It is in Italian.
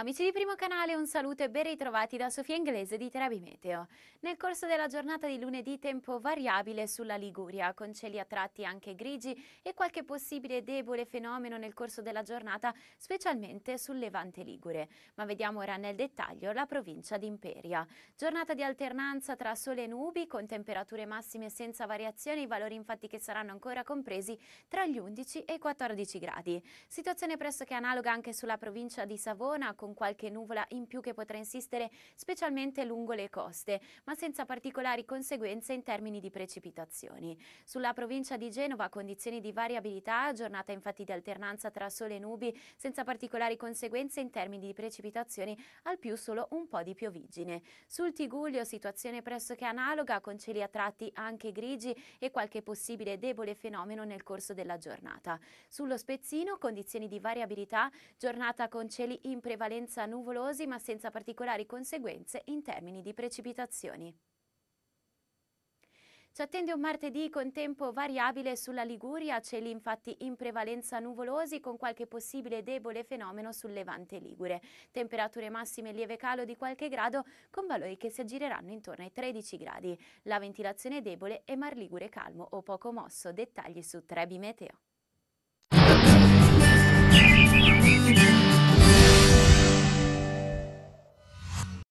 Amici di Primo Canale, un saluto e ben ritrovati da Sofia Inglese di Terabimeteo. Nel corso della giornata di lunedì tempo variabile sulla Liguria, con cieli a tratti anche grigi e qualche possibile debole fenomeno nel corso della giornata, specialmente sul Levante Ligure. Ma vediamo ora nel dettaglio la provincia di Imperia. Giornata di alternanza tra sole e nubi, con temperature massime senza variazioni, i valori infatti che saranno ancora compresi tra gli 11 e i 14 gradi. Situazione pressoché analoga anche sulla provincia di Savona, con con qualche nuvola in più che potrà insistere specialmente lungo le coste, ma senza particolari conseguenze in termini di precipitazioni. Sulla provincia di Genova condizioni di variabilità, giornata infatti di alternanza tra sole e nubi, senza particolari conseguenze in termini di precipitazioni, al più solo un po' di piovigine. Sul Tiguglio situazione pressoché analoga, con cieli a tratti anche grigi e qualche possibile debole fenomeno nel corso della giornata. Sullo Spezzino condizioni di variabilità, giornata con cieli in prevalenza prevalenza nuvolosi ma senza particolari conseguenze in termini di precipitazioni. Ci attende un martedì con tempo variabile sulla Liguria, cieli infatti in prevalenza nuvolosi con qualche possibile debole fenomeno sul levante ligure. Temperature massime lieve calo di qualche grado con valori che si aggireranno intorno ai 13 gradi. La ventilazione debole e mar ligure calmo o poco mosso. Dettagli su Trebi Meteo.